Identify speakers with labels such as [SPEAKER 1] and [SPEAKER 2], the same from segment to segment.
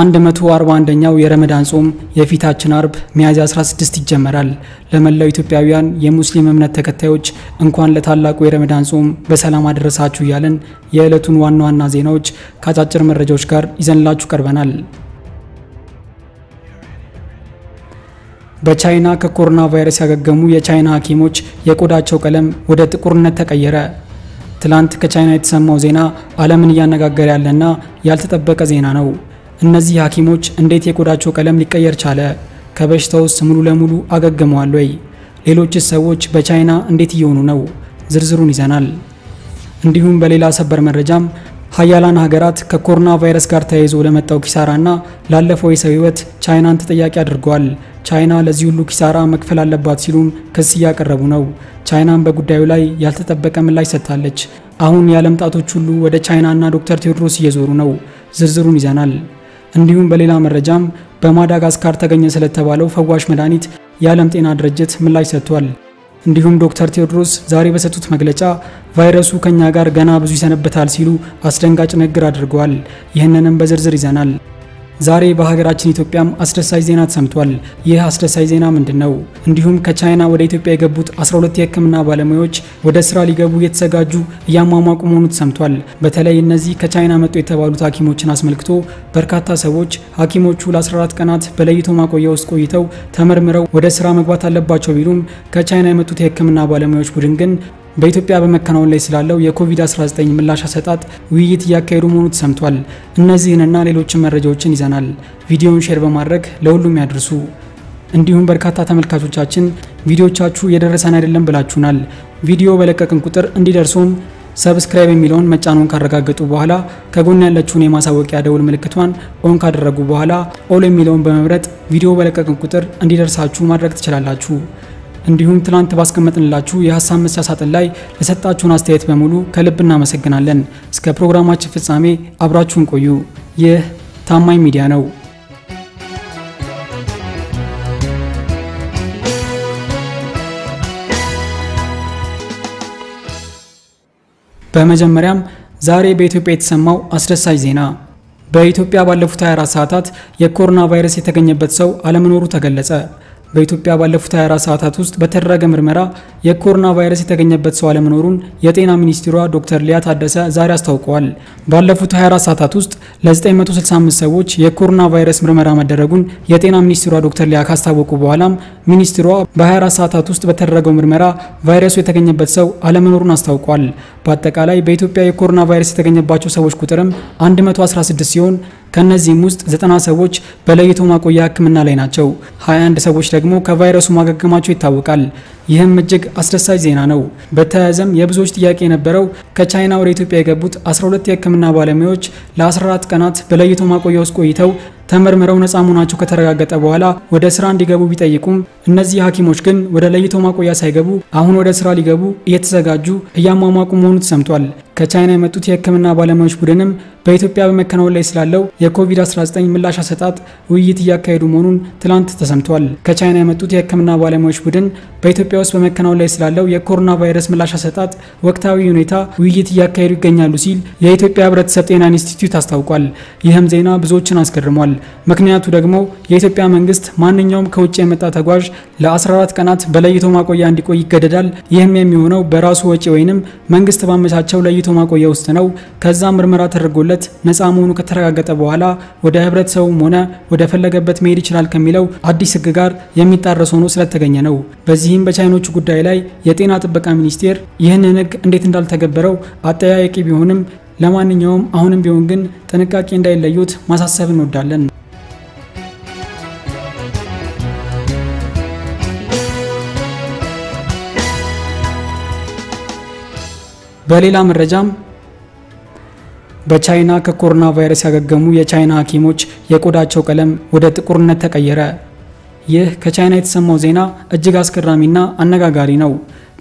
[SPEAKER 1] 141ኛው የረመዳን ጾም የፊታችን አርብ ሚያዝያ 16 ይጀመራል። ለመላው ኢትዮጵያውያን የሙስሊም እምነት ተከታዮች እንኳን ለታላቁ የረመዳን ጾም በሰላም አደረሳችሁ እያለን የዕለቱን ዋና ዋና ዜናዎች ከአጫጭር መረጃዎች ጋር ይዘንላችሁ ቀርበናል። በቻይና ከኮሮና ቫይረስ ያገገሙ የቻይና ሐኪሞች የቆዳቸው ቀለም ወደ ጥቁርነት ተቀየረ። ትላንት ከቻይና የተሰማው ዜና ዓለምን እያነጋገረ ያለና ያልተጠበቀ ዜና ነው። እነዚህ ሐኪሞች እንዴት የቆዳቸው ቀለም ሊቀየር ቻለ? ከበሽታውስ ሙሉ ለሙሉ አገግመዋል ወይ? ሌሎች ሰዎች በቻይና እንዴት እየሆኑ ነው? ዝርዝሩን ይዘናል። እንዲሁም በሌላ ሰበር መረጃም ሀያላን ሀገራት ከኮሮና ቫይረስ ጋር ተያይዞ ለመጣው ኪሳራና ላለፈው የሰው ህይወት ቻይናን ተጠያቂ አድርገዋል። ቻይና ለዚህ ሁሉ ኪሳራ መክፈል አለባት ሲሉም ክስ እያቀረቡ ነው። ቻይናን በጉዳዩ ላይ ያልተጠበቀ ምላሽ ሰጥታለች። አሁን የዓለም ጣቶች ሁሉ ወደ ቻይናና ዶክተር ቴዎድሮስ እየዞሩ ነው። ዝርዝሩን ይዘናል። እንዲሁም በሌላ መረጃም በማዳጋስካር ተገኘ ስለተባለው ፈዋሽ መድኃኒት የዓለም ጤና ድርጅት ምላሽ ሰጥቷል። እንዲሁም ዶክተር ቴዎድሮስ ዛሬ በሰጡት መግለጫ ቫይረሱ ከኛ ጋር ገና ብዙ ይሰነብታል ሲሉ አስደንጋጭ ንግግር አድርገዋል። ይህንንም በዝርዝር ይዘናል። ዛሬ በሀገራችን ኢትዮጵያም አስደሳች ዜና ተሰምቷል። ይህ አስደሳች ዜና ምንድን ነው? እንዲሁም ከቻይና ወደ ኢትዮጵያ የገቡት 12 የህክምና ባለሙያዎች ወደ ስራ ሊገቡ የተዘጋጁ እያሟሟቁ መሆኑ ተሰምቷል። በተለይ እነዚህ ከቻይና መጡ የተባሉት ሐኪሞችን አስመልክቶ በርካታ ሰዎች ሐኪሞቹ ለ14 ቀናት በለይቶ ማቆያ ውስጥ ቆይተው ተመርምረው ወደ ስራ መግባት አለባቸው ቢሉም ከቻይና የመጡት የህክምና ባለሙያዎች ቡድን ግን በኢትዮጵያ በመከናወን ላይ ስላለው የኮቪድ-19 ምላሽ አሰጣጥ ውይይት እያካሄዱ መሆኑ ተሰምቷል። እነዚህንና ሌሎችን መረጃዎችን ይዘናል። ቪዲዮውን ሼር በማድረግ ለሁሉም ያድርሱ። እንዲሁም በርካታ ተመልካቾቻችን ቪዲዮቻችሁ የደረሰን አይደለም ብላችሁናል። ቪዲዮ በለቀቅን ቁጥር እንዲደርሱም ሰብስክራይብ የሚለውን መጫኑን ካረጋገጡ በኋላ ከጎን ያለችውን የማሳወቂያ ደውል ምልክቷን ኦን ካደረጉ በኋላ ኦል የሚለውን በመምረጥ ቪዲዮ በለቀቅን ቁጥር እንዲደርሳችሁ ማድረግ ትችላላችሁ። እንዲሁም ትናንት ባስቀመጥንላችሁ የሀሳብ መስጫ ሳጥን ላይ ለሰጣችሁን አስተያየት በሙሉ ከልብ እናመሰግናለን። እስከ ፕሮግራማችን ፍጻሜ አብራችሁን ቆዩ። ይህ ታማኝ ሚዲያ ነው። በመጀመሪያም ዛሬ በኢትዮጵያ የተሰማው አስደሳች ዜና በኢትዮጵያ ባለፉት 24 ሰዓታት የኮሮና ቫይረስ የተገኘበት ሰው አለመኖሩ ተገለጸ። በኢትዮጵያ ባለፉት 24 ሰዓታት ውስጥ በተደረገ ምርመራ የኮሮና ቫይረስ የተገኘበት ሰው አለመኖሩን የጤና ሚኒስትሯ ዶክተር ሊያ ታደሰ ዛሬ አስታውቀዋል። ባለፉት 24 ሰዓታት ውስጥ ለ965 ሰዎች የኮሮና ቫይረስ ምርመራ መደረጉን የጤና ሚኒስትሯ ዶክተር ሊያ ካስታወቁ በኋላም ሚኒስትሯ በ24 ሰዓታት ውስጥ በተደረገው ምርመራ ቫይረሱ የተገኘበት ሰው አለመኖሩን አስታውቋል። በአጠቃላይ በኢትዮጵያ የኮሮና ቫይረስ የተገኘባቸው ሰዎች ቁጥርም 116 ሲሆን ከነዚህም ውስጥ 90 ሰዎች በለይቶ ማቆያ ሕክምና ላይ ናቸው። 21 ሰዎች ደግሞ ከቫይረሱ ማገገማቸው ይታወቃል። ይህም እጅግ አስደሳች ዜና ነው። በተያያዘም የብዙዎች ጥያቄ የነበረው ከቻይና ወደ ኢትዮጵያ የገቡት 12 የሕክምና ባለሙያዎች ለ14 ቀናት በለይቶ ማቆያ ውስጥ ቆይተው ተመርምረው ነፃ መሆናቸው ከተረጋገጠ በኋላ ወደ ስራ እንዲገቡ ቢጠይቁም እነዚህ ሐኪሞች ግን ወደ ለይቶ ማቆያ ሳይገቡ አሁን ወደ ስራ ሊገቡ እየተዘጋጁ እያሟሟቁ መሆኑ ተሰምቷል። ከቻይና የመጡት የሕክምና ባለሙያዎች ቡድንም በኢትዮጵያ በመከናወን ላይ ስላለው የኮቪድ-19 ምላሽ አሰጣጥ ውይይት እያካሄዱ መሆኑን ትላንት ተሰምቷል። ከቻይና የመጡት የሕክምና ባለሙያዎች ቡድን በኢትዮጵያ ውስጥ በመከናወን ላይ ስላለው የኮሮና ቫይረስ ምላሽ አሰጣጥ ወቅታዊ ሁኔታ ውይይት እያካሄዱ ይገኛሉ ሲል የኢትዮጵያ ሕብረተሰብ ጤና ኢንስቲትዩት አስታውቋል። ይህም ዜና ብዙዎችን አስገርሟል። ምክንያቱ ደግሞ የኢትዮጵያ መንግስት ማንኛውም ከውጭ የመጣ ተጓዥ ለ14 ቀናት በለይቶ ማቆያ እንዲቆይ ይገደዳል። ይህም የሚሆነው በራሱ ወጪ ወይንም መንግስት ባመቻቸው ለይቶ በአጥፍቶ ማቆያ ውስጥ ነው። ከዛ ምርመራ ተደርጎለት ነፃ መሆኑ ከተረጋገጠ በኋላ ወደ ህብረተሰቡም ሆነ ወደ ፈለገበት መሄድ ይችላል ከሚለው አዲስ ህግ ጋር የሚጣረስ ሆኖ ስለተገኘ ነው። በዚህም በቻይኖቹ ጉዳይ ላይ የጤና ጥበቃ ሚኒስቴር ይህንን ህግ እንዴት እንዳልተገበረው አጠያያቂ ቢሆንም ለማንኛውም አሁንም ቢሆን ግን ጥንቃቄ እንዳይለዩት ማሳሰብ እንወዳለን። በሌላ መረጃም በቻይና ከኮሮና ቫይረስ ያገገሙ የቻይና ሐኪሞች የቆዳቸው ቀለም ወደ ጥቁርነት ተቀየረ። ይህ ከቻይና የተሰማው ዜና እጅግ አስገራሚና አነጋጋሪ ነው።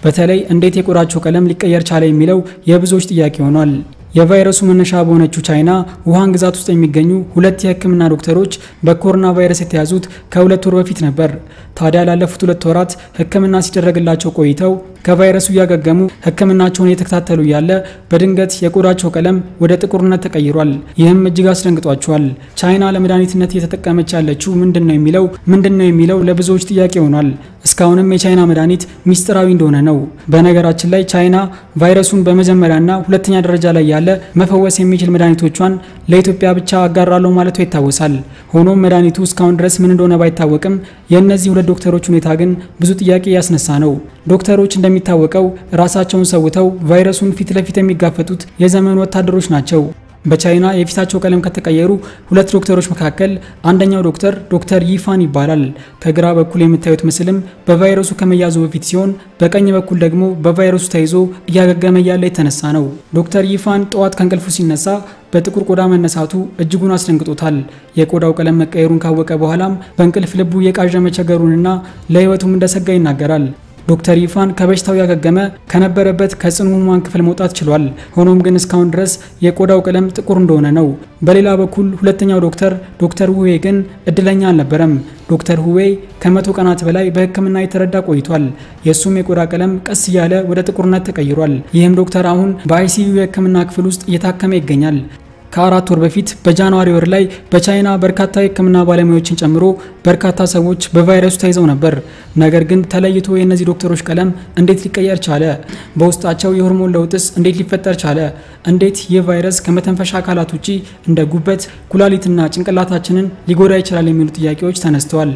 [SPEAKER 1] በተለይ እንዴት የቆዳቸው ቀለም ሊቀየር ቻለ የሚለው የብዙዎች ጥያቄ ሆኗል። የቫይረሱ መነሻ በሆነችው ቻይና ውሃን ግዛት ውስጥ የሚገኙ ሁለት የሕክምና ዶክተሮች በኮሮና ቫይረስ የተያዙት ከሁለት ወር በፊት ነበር። ታዲያ ላለፉት ሁለት ወራት ሕክምና ሲደረግላቸው ቆይተው ከቫይረሱ እያገገሙ ሕክምናቸውን እየተከታተሉ እያለ በድንገት የቆዳቸው ቀለም ወደ ጥቁርነት ተቀይሯል። ይህም እጅግ አስደንግጧቸዋል። ቻይና ለመድኃኒትነት እየተጠቀመች ያለችው ምንድን ነው የሚለው ምንድን ነው የሚለው ለብዙዎች ጥያቄ ሆኗል። እስካሁንም የቻይና መድኃኒት ሚስጥራዊ እንደሆነ ነው። በነገራችን ላይ ቻይና ቫይረሱን በመጀመሪያና ሁለተኛ ደረጃ ላይ ያለ እንዳለ መፈወስ የሚችል መድኃኒቶቿን ለኢትዮጵያ ብቻ አጋራለሁ ማለቱ ይታወሳል። ሆኖም መድኃኒቱ እስካሁን ድረስ ምን እንደሆነ ባይታወቅም የእነዚህ ሁለት ዶክተሮች ሁኔታ ግን ብዙ ጥያቄ ያስነሳ ነው። ዶክተሮች እንደሚታወቀው ራሳቸውን ሰውተው ቫይረሱን ፊት ለፊት የሚጋፈጡት የዘመኑ ወታደሮች ናቸው። በቻይና የፊታቸው ቀለም ከተቀየሩ ሁለት ዶክተሮች መካከል አንደኛው ዶክተር ዶክተር ይፋን ይባላል። ከግራ በኩል የምታዩት ምስልም በቫይረሱ ከመያዙ በፊት ሲሆን በቀኝ በኩል ደግሞ በቫይረሱ ተይዞ እያገገመ ያለ የተነሳ ነው። ዶክተር ይፋን ጠዋት ከእንቅልፉ ሲነሳ በጥቁር ቆዳ መነሳቱ እጅጉን አስደንግጦታል። የቆዳው ቀለም መቀየሩን ካወቀ በኋላም በእንቅልፍ ልቡ የቃዣ መቸገሩንና ለሕይወቱም እንደሰጋ ይናገራል። ዶክተር ይፋን ከበሽታው ያገገመ ከነበረበት ከጽኑ ህሙማን ክፍል መውጣት ችሏል። ሆኖም ግን እስካሁን ድረስ የቆዳው ቀለም ጥቁር እንደሆነ ነው። በሌላ በኩል ሁለተኛው ዶክተር ዶክተር ሁዌ ግን እድለኛ አልነበረም። ዶክተር ሁዌ ከመቶ ቀናት በላይ በህክምና የተረዳ ቆይቷል። የእሱም የቆዳ ቀለም ቀስ እያለ ወደ ጥቁርነት ተቀይሯል። ይህም ዶክተር አሁን በአይሲዩ የህክምና ክፍል ውስጥ እየታከመ ይገኛል። ከአራት ወር በፊት በጃንዋሪ ወር ላይ በቻይና በርካታ የህክምና ባለሙያዎችን ጨምሮ በርካታ ሰዎች በቫይረሱ ተይዘው ነበር። ነገር ግን ተለይቶ የእነዚህ ዶክተሮች ቀለም እንዴት ሊቀየር ቻለ? በውስጣቸው የሆርሞን ለውጥስ እንዴት ሊፈጠር ቻለ? እንዴት ይህ ቫይረስ ከመተንፈሻ አካላት ውጪ እንደ ጉበት፣ ኩላሊትና ጭንቅላታችንን ሊጎዳ ይችላል የሚሉ ጥያቄዎች ተነስተዋል።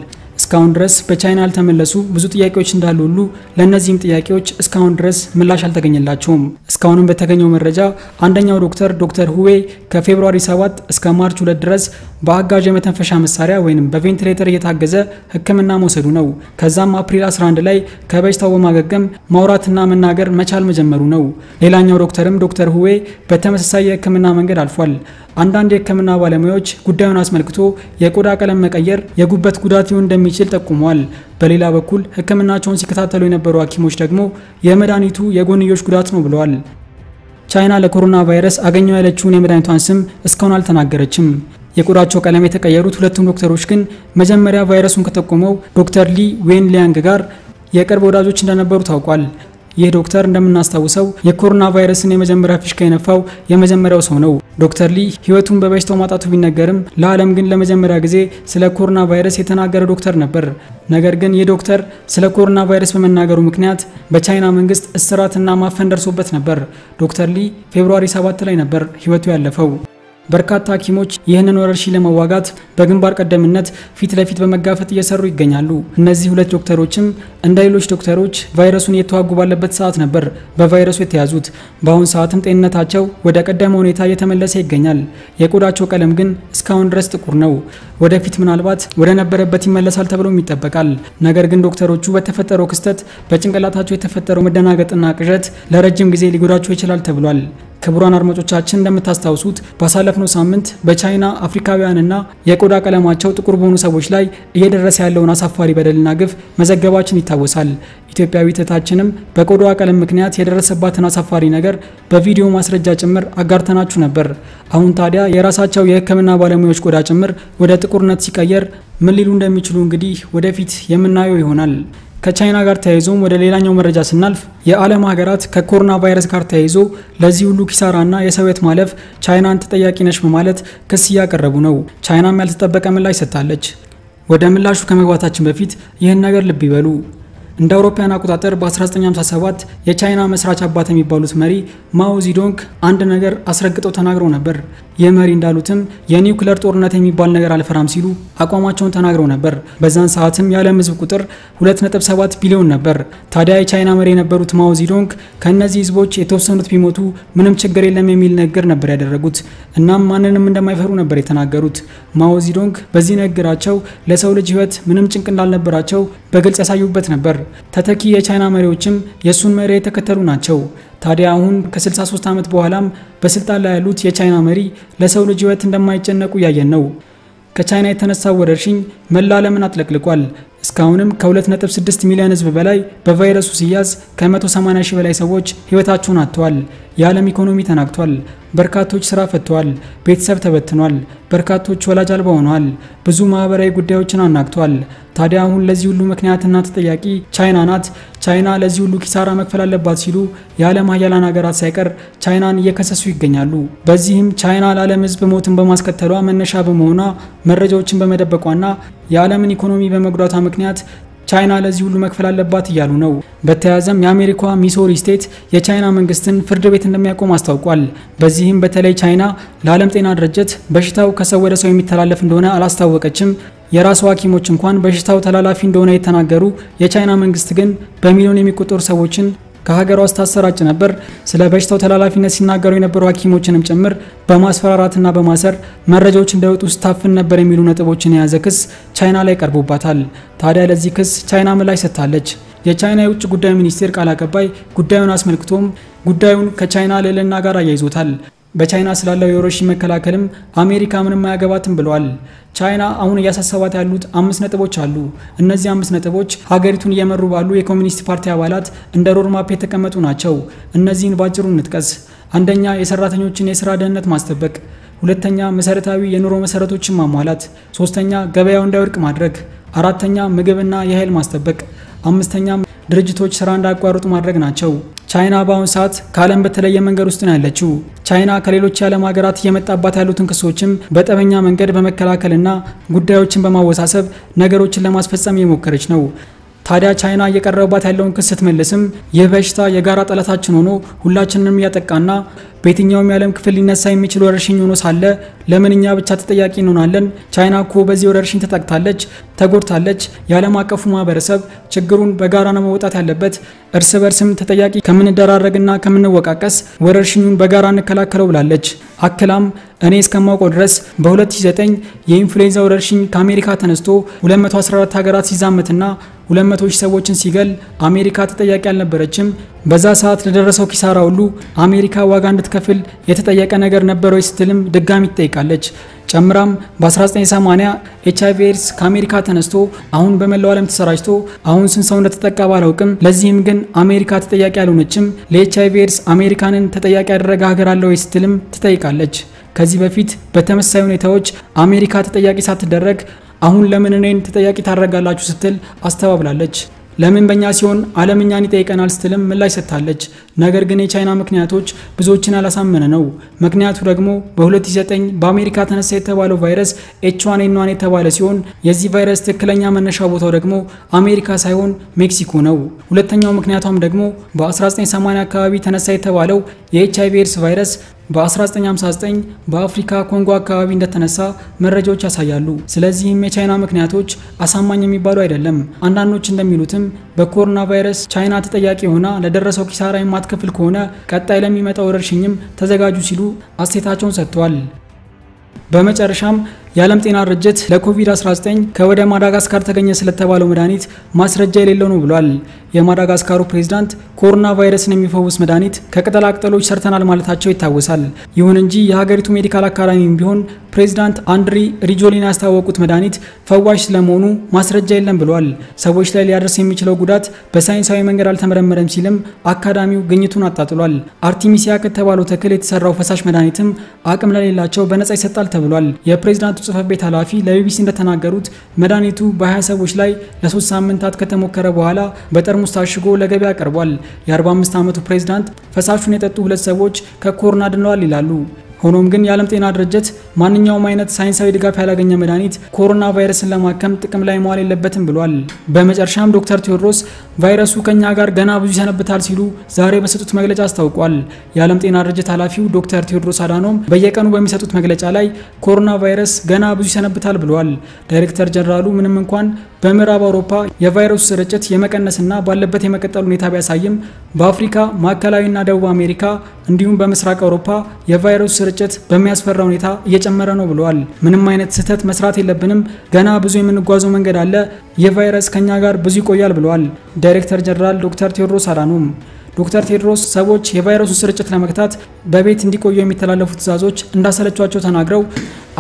[SPEAKER 1] እስካሁን ድረስ በቻይና ያልተመለሱ ብዙ ጥያቄዎች እንዳሉ ሁሉ ለእነዚህም ጥያቄዎች እስካሁን ድረስ ምላሽ አልተገኘላቸውም። እስካሁንም በተገኘው መረጃ አንደኛው ዶክተር ዶክተር ሁዌ ከፌብሩዋሪ 7 እስከ ማርች 2 ድረስ በአጋዥ የመተንፈሻ መሳሪያ ወይም በቬንቲሌተር እየታገዘ ሕክምና መውሰዱ ነው። ከዛም አፕሪል 11 ላይ ከበሽታው በማገገም ማውራትና መናገር መቻል መጀመሩ ነው። ሌላኛው ዶክተርም ዶክተር ሁዌ በተመሳሳይ የሕክምና መንገድ አልፏል። አንዳንድ የሕክምና ባለሙያዎች ጉዳዩን አስመልክቶ የቆዳ ቀለም መቀየር የጉበት ጉዳት ሊሆን እንደሚችል ጠቁመዋል። በሌላ በኩል ሕክምናቸውን ሲከታተሉ የነበሩ ሐኪሞች ደግሞ የመድኃኒቱ የጎንዮሽ ጉዳት ነው ብለዋል። ቻይና ለኮሮና ቫይረስ አገኘው ያለችውን የመድኃኒቷን ስም እስካሁን አልተናገረችም። የቆዳቸው ቀለም የተቀየሩት ሁለቱም ዶክተሮች ግን መጀመሪያ ቫይረሱን ከጠቆመው ዶክተር ሊ ዌን ሊያንግ ጋር የቅርብ ወዳጆች እንደነበሩ ታውቋል። ይህ ዶክተር እንደምናስታውሰው የኮሮና ቫይረስን የመጀመሪያ ፊሽካ የነፋው የመጀመሪያው ሰው ነው። ዶክተር ሊ ህይወቱን በበሽታው ማጣቱ ቢነገርም ለዓለም ግን ለመጀመሪያ ጊዜ ስለ ኮሮና ቫይረስ የተናገረ ዶክተር ነበር። ነገር ግን ይህ ዶክተር ስለ ኮሮና ቫይረስ በመናገሩ ምክንያት በቻይና መንግስት እስራትና ማፈን ደርሶበት ነበር። ዶክተር ሊ ፌብሩዋሪ 7 ላይ ነበር ህይወቱ ያለፈው። በርካታ ሐኪሞች ይህንን ወረርሽኝ ለመዋጋት በግንባር ቀደምነት ፊት ለፊት በመጋፈጥ እየሰሩ ይገኛሉ። እነዚህ ሁለት ዶክተሮችም እንደ ሌሎች ዶክተሮች ቫይረሱን እየተዋጉ ባለበት ሰዓት ነበር በቫይረሱ የተያዙት። በአሁኑ ሰዓትም ጤንነታቸው ወደ ቀደመ ሁኔታ እየተመለሰ ይገኛል። የቆዳቸው ቀለም ግን እስካሁን ድረስ ጥቁር ነው። ወደፊት ምናልባት ወደ ነበረበት ይመለሳል ተብሎም ይጠበቃል። ነገር ግን ዶክተሮቹ በተፈጠረው ክስተት በጭንቅላታቸው የተፈጠረው መደናገጥና ቅዠት ለረጅም ጊዜ ሊጎዳቸው ይችላል ተብሏል። ክቡራን አድማጮቻችን እንደምታስታውሱት ባሳለፍነው ሳምንት በቻይና አፍሪካውያንና የቆዳ ቀለማቸው ጥቁር በሆኑ ሰዎች ላይ እየደረሰ ያለውን አሳፋሪ በደልና ግፍ መዘገባችን ይታወሳል። ኢትዮጵያዊ እህታችንም በቆዳዋ ቀለም ምክንያት የደረሰባትን አሳፋሪ ነገር በቪዲዮ ማስረጃ ጭምር አጋርተናችሁ ነበር። አሁን ታዲያ የራሳቸው የሕክምና ባለሙያዎች ቆዳ ጭምር ወደ ጥቁርነት ሲቀየር ምን ሊሉ እንደሚችሉ እንግዲህ ወደፊት የምናየው ይሆናል። ከቻይና ጋር ተያይዞም ወደ ሌላኛው መረጃ ስናልፍ የዓለም ሀገራት ከኮሮና ቫይረስ ጋር ተያይዞ ለዚህ ሁሉ ኪሳራና የሰውየት ማለፍ ቻይናን ተጠያቂ ነች በማለት ክስ እያቀረቡ ነው። ቻይናም ያልተጠበቀ ምላሽ ሰጥታለች። ወደ ምላሹ ከመግባታችን በፊት ይህን ነገር ልብ ይበሉ። እንደ አውሮፓውያን አቆጣጠር በ1957 የቻይና መስራች አባት የሚባሉት መሪ ማኦ ዚዶንግ አንድ ነገር አስረግጠው ተናግረው ነበር። የመሪ እንዳሉትም የኒውክለር ጦርነት የሚባል ነገር አልፈራም ሲሉ አቋማቸውን ተናግረው ነበር። በዛን ሰዓትም የዓለም ህዝብ ቁጥር 2.7 ቢሊዮን ነበር። ታዲያ የቻይና መሪ የነበሩት ማውዚዶንግ ከእነዚህ ህዝቦች የተወሰኑት ቢሞቱ ምንም ችግር የለም የሚል ንግግር ነበር ያደረጉት። እናም ማንንም እንደማይፈሩ ነበር የተናገሩት። ማውዚዶንግ በዚህ ንግግራቸው ለሰው ልጅ ህይወት ምንም ጭንቅ እንዳልነበራቸው በግልጽ ያሳዩበት ነበር። ተተኪ የቻይና መሪዎችም የእሱን መሪ የተከተሉ ናቸው። ታዲያ አሁን ከ63 ዓመት በኋላም በስልጣን ላይ ያሉት የቻይና መሪ ለሰው ልጅ ህይወት እንደማይጨነቁ እያየን ነው። ከቻይና የተነሳው ወረርሽኝ መላ ዓለምን አጥለቅልቋል። እስካሁንም ከ2.6 ሚሊዮን ህዝብ በላይ በቫይረሱ ሲያዝ ከ180 ሺህ በላይ ሰዎች ህይወታቸውን አጥተዋል። የዓለም ኢኮኖሚ ተናግቷል። በርካቶች ስራ ፈተዋል፣ ቤተሰብ ተበትኗል፣ በርካቶች ወላጅ አልባ ሆነዋል፣ ብዙ ማህበራዊ ጉዳዮችን አናግቷል። ታዲያ አሁን ለዚህ ሁሉ ምክንያትና ተጠያቂ ቻይና ናት፣ ቻይና ለዚህ ሁሉ ኪሳራ መክፈል አለባት ሲሉ የዓለም ሀያላን ሀገራት ሳይቀር ቻይናን እየከሰሱ ይገኛሉ። በዚህም ቻይና ለዓለም ሕዝብ ሞትን በማስከተሏ መነሻ በመሆኗ መረጃዎችን በመደበቋና የዓለምን ኢኮኖሚ በመጉዳቷ ምክንያት ቻይና ለዚህ ሁሉ መክፈል አለባት እያሉ ነው። በተያያዘም የአሜሪካ ሚሶሪ ስቴት የቻይና መንግስትን ፍርድ ቤት እንደሚያቆም አስታውቋል። በዚህም በተለይ ቻይና ለዓለም ጤና ድርጅት በሽታው ከሰው ወደ ሰው የሚተላለፍ እንደሆነ አላስታወቀችም። የራሱ ሐኪሞች እንኳን በሽታው ተላላፊ እንደሆነ የተናገሩ፣ የቻይና መንግስት ግን በሚሊዮን የሚቆጠሩ ሰዎችን ከሀገሯ ስታሰራጭ ነበር። ስለ በሽታው ተላላፊነት ሲናገሩ የነበሩ ሐኪሞችንም ጭምር በማስፈራራትና በማሰር መረጃዎች እንዳይወጡ ስታፍን ነበር የሚሉ ነጥቦችን የያዘ ክስ ቻይና ላይ ቀርቦባታል። ታዲያ ለዚህ ክስ ቻይና ምላሽ ሰጥታለች። የቻይና የውጭ ጉዳይ ሚኒስቴር ቃል አቀባይ ጉዳዩን አስመልክቶም ጉዳዩን ከቻይና ልዕልና ጋር አያይዞታል። በቻይና ስላለው የወረርሽኝ መከላከልም አሜሪካ ምንም አያገባትም ብለዋል። ቻይና አሁን እያሳሰባት ያሉት አምስት ነጥቦች አሉ። እነዚህ አምስት ነጥቦች ሀገሪቱን እየመሩ ባሉ የኮሚኒስት ፓርቲ አባላት እንደ ሮድማፕ የተቀመጡ ናቸው። እነዚህን ባጭሩ እንጥቀስ። አንደኛ፣ የሰራተኞችን የስራ ደህንነት ማስጠበቅ፣ ሁለተኛ፣ መሰረታዊ የኑሮ መሰረቶችን ማሟላት፣ ሶስተኛ፣ ገበያው እንዳይወድቅ ማድረግ፣ አራተኛ፣ ምግብና የኃይል ማስጠበቅ፣ አምስተኛ ድርጅቶች ስራ እንዳያቋርጡ ማድረግ ናቸው። ቻይና በአሁኑ ሰዓት ከዓለም በተለየ መንገድ ውስጥ ነው ያለችው። ቻይና ከሌሎች የዓለም ሀገራት እየመጣባት ያሉትን ክሶችም በጠበኛ መንገድ በመከላከልና ጉዳዮችን በማወሳሰብ ነገሮችን ለማስፈጸም እየሞከረች ነው። ታዲያ ቻይና እየቀረበባት ያለውን ክስ ስትመልስም ይህ በሽታ የጋራ ጠላታችን ሆኖ ሁላችንንም እያጠቃና በየትኛውም የዓለም ክፍል ሊነሳ የሚችል ወረርሽኝ ሆኖ ሳለ ለምን እኛ ብቻ ተጠያቂ እንሆናለን? ቻይና እኮ በዚህ ወረርሽኝ ተጠቅታለች፣ ተጎድታለች። የዓለም አቀፉ ማህበረሰብ ችግሩን በጋራ ነው መውጣት ያለበት። እርስ በርስም ተጠያቂ ከምንደራረግና ከምንወቃቀስ ወረርሽኙን በጋራ እንከላከለው ብላለች። አክላም እኔ እስከማውቀው ድረስ በ2009 የኢንፍሉዌንዛ ወረርሽኝ ከአሜሪካ ተነስቶ 214 ሀገራት ሲዛመትና 200 ሺህ ሰዎችን ሲገል አሜሪካ ተጠያቂ አልነበረችም። በዛ ሰዓት ለደረሰው ኪሳራ ሁሉ አሜሪካ ዋጋ እንድትከፍል የተጠየቀ ነገር ነበር ወይ ስትልም ድጋሚ ትጠይቃለች። ጨምራም በ1980 ኤች አይቪ ኤድስ ከአሜሪካ ተነስቶ አሁን በመላው ዓለም ተሰራጭቶ አሁን ስንት ሰው እንደተጠቃ ባላውቅም፣ ለዚህም ግን አሜሪካ ተጠያቂ አልሆነችም። ለኤች አይቪ ኤድስ አሜሪካንን ተጠያቂ ያደረገ ሀገር አለ ወይ ስትልም ትጠይቃለች። ከዚህ በፊት በተመሳሳይ ሁኔታዎች አሜሪካ ተጠያቂ ሳትደረግ አሁን ለምን እኔን ተጠያቂ ታረጋላችሁ ስትል አስተባብላለች። ለምን በእኛ ሲሆን ዓለም እኛን ይጠይቀናል ስትልም ምላሽ ሰጥታለች። ነገር ግን የቻይና ምክንያቶች ብዙዎችን ያላሳመነ ነው። ምክንያቱ ደግሞ በ2009 በአሜሪካ ተነሳ የተባለው ቫይረስ ኤችዋን ኤንዋን የተባለ ሲሆን የዚህ ቫይረስ ትክክለኛ መነሻ ቦታው ደግሞ አሜሪካ ሳይሆን ሜክሲኮ ነው። ሁለተኛው ምክንያቷም ደግሞ በ1980 አካባቢ ተነሳ የተባለው የኤች አይቪ ኤድስ ቫይረስ በ1959 በአፍሪካ ኮንጎ አካባቢ እንደተነሳ መረጃዎች ያሳያሉ። ስለዚህም የቻይና ምክንያቶች አሳማኝ የሚባሉ አይደለም። አንዳንዶች እንደሚሉትም በኮሮና ቫይረስ ቻይና ተጠያቂ ሆና ለደረሰው ኪሳራ የማትከፍል ከሆነ ቀጣይ ለሚመጣው ወረርሽኝም ተዘጋጁ ሲሉ አስተያየታቸውን ሰጥተዋል። በመጨረሻም የዓለም ጤና ድርጅት ለኮቪድ-19 ከወደ ማዳጋስካር ተገኘ ስለተባለው መድኃኒት ማስረጃ የሌለው ነው ብሏል። የማዳጋስካሩ ፕሬዝዳንት ኮሮና ቫይረስን የሚፈውስ መድኃኒት ከቅጠላ ቅጠሎች ሰርተናል ማለታቸው ይታወሳል። ይሁን እንጂ የሀገሪቱ ሜዲካል አካዳሚም ቢሆን ፕሬዝዳንት አንድሪ ሪጆሊን ያስታወቁት መድኃኒት ፈዋሽ ስለመሆኑ ማስረጃ የለም ብሏል። ሰዎች ላይ ሊያደርስ የሚችለው ጉዳት በሳይንሳዊ መንገድ አልተመረመረም ሲልም አካዳሚው ግኝቱን አጣጥሏል። አርቲሚሲያ ከተባለው ተክል የተሰራው ፈሳሽ መድኃኒትም አቅም ለሌላቸው በነጻ ይሰጣል ተብሏል። የፕሬዚዳንቱ ጽህፈት ቤት ኃላፊ ለቢቢሲ እንደተናገሩት መድኃኒቱ በ20 ሰዎች ላይ ለሶስት ሳምንታት ከተሞከረ በኋላ በጠርሙስ ታሽጎ ለገበያ ቀርቧል። የ45 ዓመቱ ፕሬዝዳንት ፈሳሹን የጠጡ ሁለት ሰዎች ከኮሮና ድነዋል ይላሉ። ሆኖም ግን የዓለም ጤና ድርጅት ማንኛውም አይነት ሳይንሳዊ ድጋፍ ያላገኘ መድኃኒት ኮሮና ቫይረስን ለማከም ጥቅም ላይ መዋል የለበትም ብሏል። በመጨረሻም ዶክተር ቴዎድሮስ ቫይረሱ ከኛ ጋር ገና ብዙ ይሰነብታል ሲሉ ዛሬ በሰጡት መግለጫ አስታውቋል። የዓለም ጤና ድርጅት ኃላፊው ዶክተር ቴዎድሮስ አዳኖም በየቀኑ በሚሰጡት መግለጫ ላይ ኮሮና ቫይረስ ገና ብዙ ይሰነብታል ብሏል። ዳይሬክተር ጀነራሉ ምንም እንኳን በምዕራብ አውሮፓ የቫይረሱ ስርጭት የመቀነስና ባለበት የመቀጠል ሁኔታ ቢያሳይም በአፍሪካ ማዕከላዊና ደቡብ አሜሪካ እንዲሁም በምስራቅ አውሮፓ የቫይረሱ ስርጭት ስርጭት በሚያስፈራ ሁኔታ እየጨመረ ነው ብለዋል። ምንም አይነት ስህተት መስራት የለብንም። ገና ብዙ የምንጓዘው መንገድ አለ። ይህ ቫይረስ ከኛ ጋር ብዙ ይቆያል ብለዋል ዳይሬክተር ጀነራል ዶክተር ቴዎድሮስ አዳኖም። ዶክተር ቴዎድሮስ ሰዎች የቫይረሱን ስርጭት ለመግታት በቤት እንዲቆዩ የሚተላለፉ ትዕዛዞች እንዳሰለቿቸው ተናግረው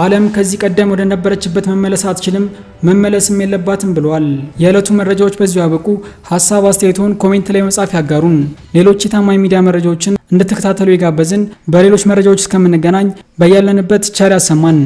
[SPEAKER 1] ዓለም ከዚህ ቀደም ወደ ነበረችበት መመለስ አትችልም፣ መመለስም የለባትም ብለዋል። የዕለቱ መረጃዎች በዚሁ ያበቁ። ሀሳብ አስተያየቶን ኮሜንት ላይ መጻፍ ያጋሩን። ሌሎች የታማኝ ሚዲያ መረጃዎችን እንድትከታተሉ የጋበዝን። በሌሎች መረጃዎች እስከምንገናኝ በያለንበት ቸር ያሰማን።